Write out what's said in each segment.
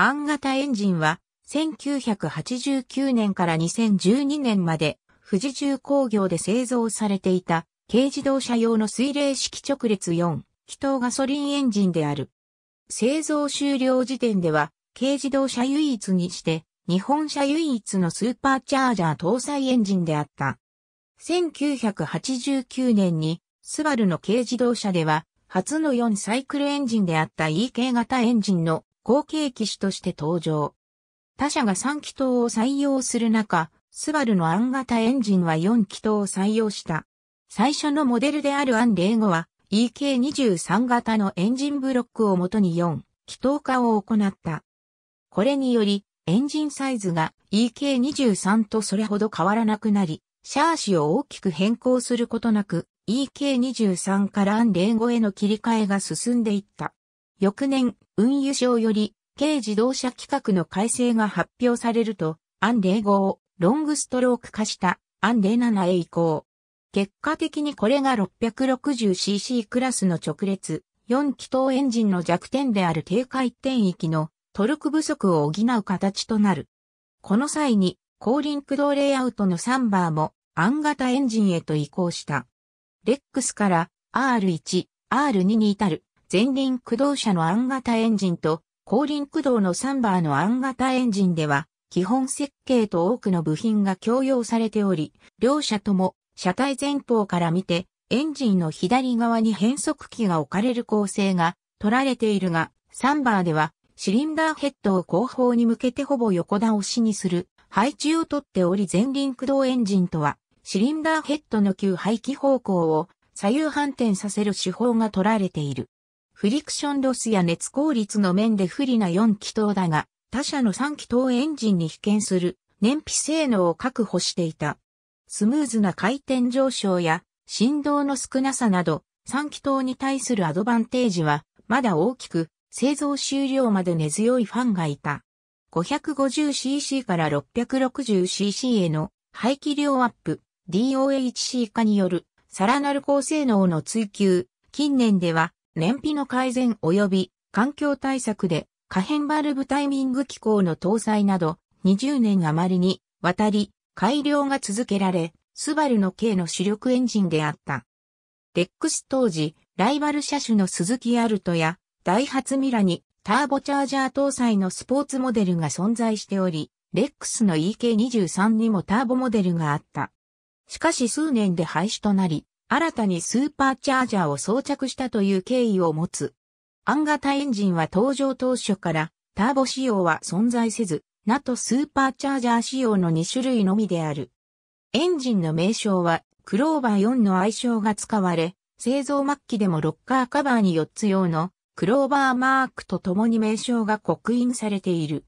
アン型エンジンは、1989年から2012年まで、富士重工業で製造されていた、軽自動車用の水冷式直列4、気筒ガソリンエンジンである。製造終了時点では、軽自動車唯一にして、日本車唯一のスーパーチャージャー搭載エンジンであった。1989年に、スバルの軽自動車では、初の4サイクルエンジンであった EK 型エンジンの後継機種として登場。他社が3気筒を採用する中、スバルの案型エンジンは4気筒を採用した。最初のモデルであるアン05は EK23 型のエンジンブロックをもとに4気筒化を行った。これによりエンジンサイズが EK23 とそれほど変わらなくなり、シャーシを大きく変更することなく EK23 からアン05への切り替えが進んでいった。翌年、運輸省より、軽自動車規格の改正が発表されると、アン05をロングストローク化したアン07へ移行。結果的にこれが 660cc クラスの直列、4気筒エンジンの弱点である低回転域のトルク不足を補う形となる。この際に、後輪駆動レイアウトのサンバーも、アン型エンジンへと移行した。レックスから R1、R2 に至る前輪駆動車の暗型エンジンと後輪駆動のサンバーの暗型エンジンでは、基本設計と多くの部品が共用されており、両者とも車体前方から見て、エンジンの左側に変速機が置かれる構成が取られているが、サンバーではシリンダーヘッドを後方に向けてほぼ横倒しにする配置をとっており前輪駆動エンジンとは、シリンダーヘッドの急排気方向を左右反転させる手法が取られている。フリクションロスや熱効率の面で不利な4気筒だが、他社の3気筒エンジンに被験する燃費性能を確保していた。スムーズな回転上昇や振動の少なさなど、3気筒に対するアドバンテージは、まだ大きく、製造終了まで根強いファンがいた。550cc から 660cc への排気量アップ、DOHC 化による、さらなる高性能の追求、近年では、燃費の改善及び環境対策で可変バルブタイミング機構の搭載など20年余りにわたり改良が続けられ、スバルの K の主力エンジンであった。レックス当時、ライバル車種の鈴木アルトやダイハツミラにターボチャージャー搭載のスポーツモデルが存在しており、レックスの EK23 にもターボモデルがあった。しかし数年で廃止となり、新たにスーパーチャージャーを装着したという経緯を持つ。アガ型エンジンは登場当初からターボ仕様は存在せず、ナとスーパーチャージャー仕様の2種類のみである。エンジンの名称はクローバー4の愛称が使われ、製造末期でもロッカーカバーに4つ用のクローバーマークと共に名称が刻印されている。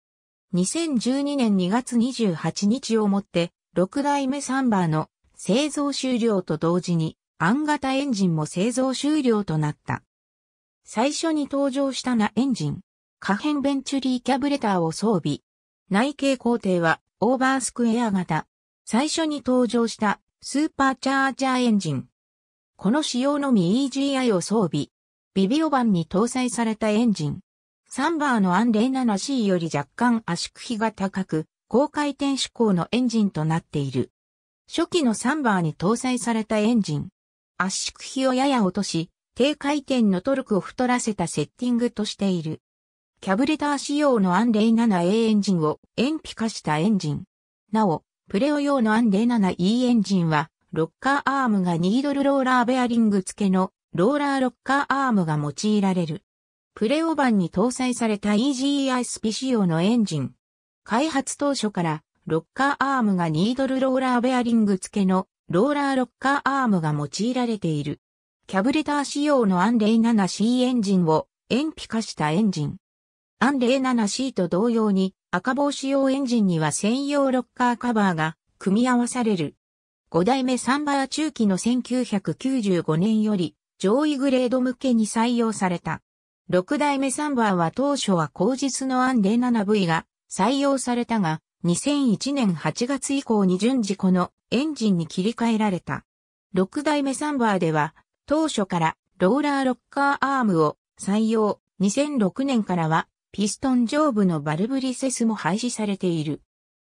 2012年2月28日をもって6代目サンバーの製造終了と同時にン型エンジンも製造終了となった。最初に登場したなエンジン、可変ベンチュリーキャブレターを装備。内径工程はオーバースクエア型。最初に登場したスーパーチャージャーエンジン。この仕様のみ EGI を装備。ビビオ版に搭載されたエンジン。サンバーのアンレナ7 c より若干圧縮比が高く、高回転志向のエンジンとなっている。初期のサンバーに搭載されたエンジン。圧縮比をやや落とし、低回転のトルクを太らせたセッティングとしている。キャブレター仕様のアンレイ 7A エンジンを塩ピ化したエンジン。なお、プレオ用のアンレイ 7E エンジンは、ロッカーアームがニードルローラーベアリング付けのローラーロッカーアームが用いられる。プレオ版に搭載された EGI スピ仕様のエンジン。開発当初からロッカーアームがニードルローラーベアリング付けのローラーロッカーアームが用いられている。キャブレター仕様のアンレイ 7C エンジンを塩ピ化したエンジン。アンレイ 7C と同様に赤帽仕用エンジンには専用ロッカーカバーが組み合わされる。5代目サンバー中期の1995年より上位グレード向けに採用された。6代目サンバーは当初は後日のアンレイ 7V が採用されたが、2001年8月以降に順次このエンジンに切り替えられた。6代目サンバーでは、当初からローラーロッカーアームを採用、2006年からはピストン上部のバルブリセスも廃止されている。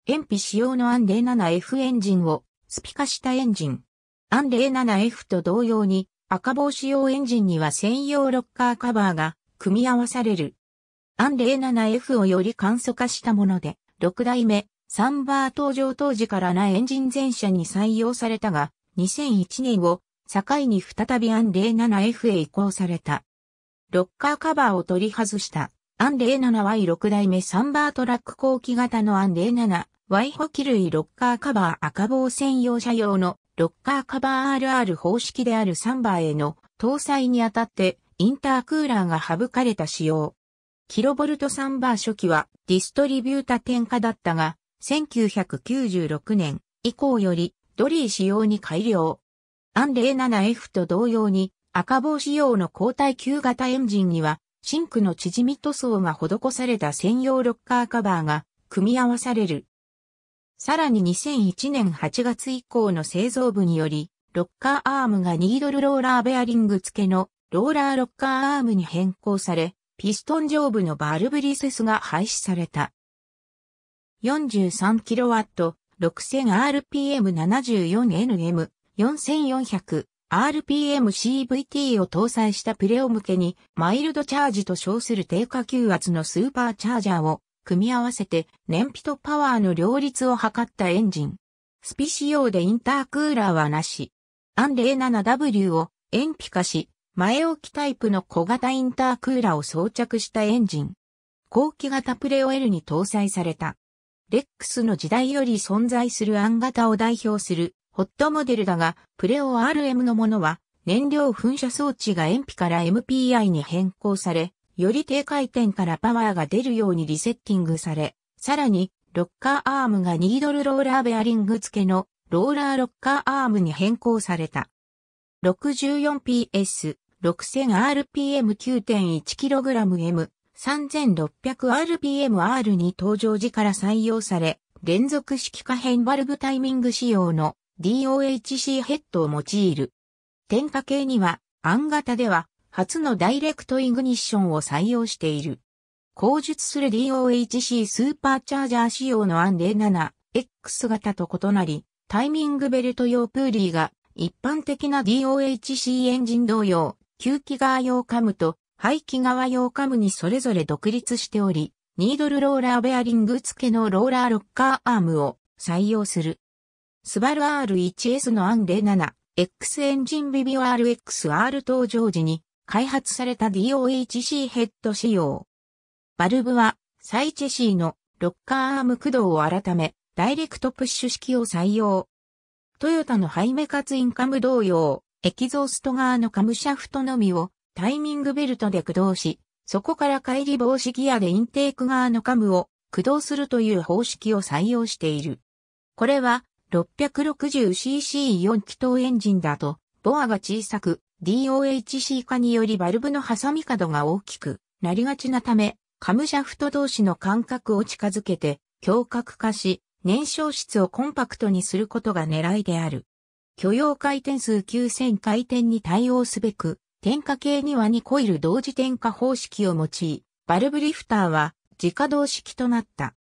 遠比使用のアンレ 07F エンジンをスピカしたエンジン。アンレ 07F と同様に赤棒仕様エンジンには専用ロッカーカバーが組み合わされる。アンレ 07F をより簡素化したもので、6代目、サンバー登場当時からなエンジン全車に採用されたが、2001年を境に再びアン 07F へ移行された。ロッカーカバーを取り外したアン 07Y6 代目サンバートラック後期型のアン 07Y 補機類ロッカーカバー赤棒専用車用のロッカーカバー RR 方式であるサンバーへの搭載にあたってインタークーラーが省かれた仕様。キロボルトサンバー初期はディストリビュータ添加だったが、1996年以降よりドリー仕様に改良。アンレ 07F と同様に赤棒仕様の交代旧型エンジンにはシンクの縮み塗装が施された専用ロッカーカバーが組み合わされる。さらに2001年8月以降の製造部により、ロッカーアームがニードルローラーベアリング付けのローラーロッカーアームに変更され、ピストン上部のバルブリセスが廃止された。43kW、6000rpm74nm、4400。RPMCVT を搭載したプレオ向けに、マイルドチャージと称する低下吸圧のスーパーチャージャーを組み合わせて燃費とパワーの両立を図ったエンジン。スピ仕様でインタークーラーはなし。アンー7 w を塩ピ化し、前置きタイプの小型インタークーラーを装着したエンジン。後期型プレオ L に搭載された。レックスの時代より存在するアン型を代表するホットモデルだが、プレオ RM のものは燃料噴射装置が塩ピから MPI に変更され、より低回転からパワーが出るようにリセッティングされ、さらにロッカーアームがニードルローラーベアリング付けのローラーロッカーアームに変更された。64PS 6000rpm9.1kgm、3600rpmr に登場時から採用され、連続式可変バルブタイミング仕様の DOHC ヘッドを用いる。点火系には、アン型では、初のダイレクトイグニッションを採用している。後述する DOHC スーパーチャージャー仕様のアンで 7X 型と異なり、タイミングベルト用プーリーが一般的な DOHC エンジン同様、吸気側用カムと排気側用カムにそれぞれ独立しており、ニードルローラーベアリング付けのローラーロッカーアームを採用する。スバル R1S のアンレ7 x エンジンビビオ RXR 登場時に開発された DOHC ヘッド仕様。バルブはサイチェシーのロッカーアーム駆動を改め、ダイレクトプッシュ式を採用。トヨタのハイメカツインカム同様、エキゾースト側のカムシャフトのみをタイミングベルトで駆動し、そこから乖離防止ギアでインテーク側のカムを駆動するという方式を採用している。これは 660cc4 気筒エンジンだと、ボアが小さく、DOHC 化によりバルブの挟み角が大きくなりがちなため、カムシャフト同士の間隔を近づけて、強角化し、燃焼室をコンパクトにすることが狙いである。許容回転数9000回転に対応すべく、点火系には2コイル同時点火方式を用い、バルブリフターは自家動式となった。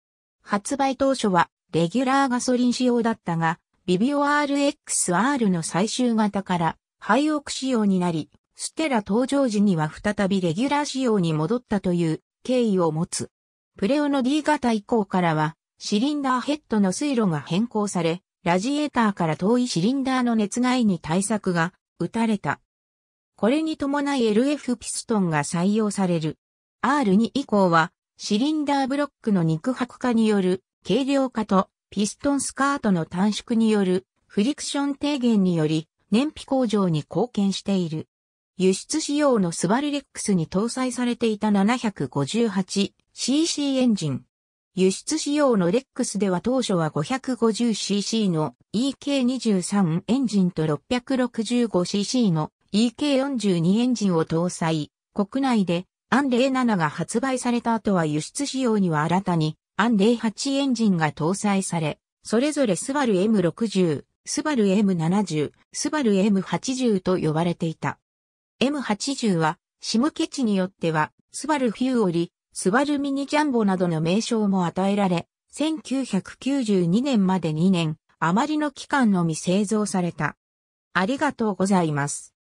発売当初はレギュラーガソリン仕様だったが、ビビオ RXR の最終型からハイオク仕様になり、ステラ登場時には再びレギュラー仕様に戻ったという経緯を持つ。プレオの D 型以降からは、シリンダーヘッドの水路が変更され、ラジエーターから遠いシリンダーの熱害に対策が打たれた。これに伴い LF ピストンが採用される。R2 以降は、シリンダーブロックの肉薄化による軽量化とピストンスカートの短縮によるフリクション低減により燃費向上に貢献している。輸出仕様のスバルレックスに搭載されていた 758cc エンジン、輸出仕様のレックスでは当初は 550cc の EK23 エンジンと 665cc の EK42 エンジンを搭載。国内でアン07が発売された後は輸出仕様には新たにアン08エンジンが搭載され、それぞれスバル M60、スバル M70、スバル M80 と呼ばれていた。M80 は、シムケチによっては、スバルフューオリ、スバルミニジャンボなどの名称も与えられ、1992年まで2年、余りの期間のみ製造された。ありがとうございます。